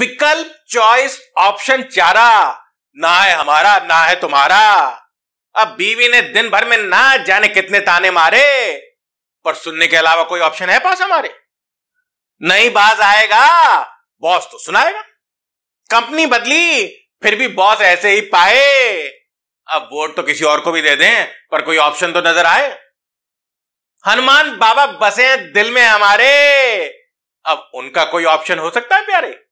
विकल्प choice option चारा ना है हमारा ना है तुम्हारा अब बीवी ने दिन भर में ना जाने कितने ताने मारे पर सुनने के अलावा कोई ऑप्शन है पास हमारे नहीं बाज आएगा बॉस तो सुनाएगा कंपनी बदली फिर भी बॉस ऐसे ही पाए अब वोट तो किसी और को भी दे दें पर कोई ऑप्शन तो नजर आए हनुमान बाबा बसे हैं दिल में हमारे अब उनका कोई ऑप्शन हो सकता है प्यारे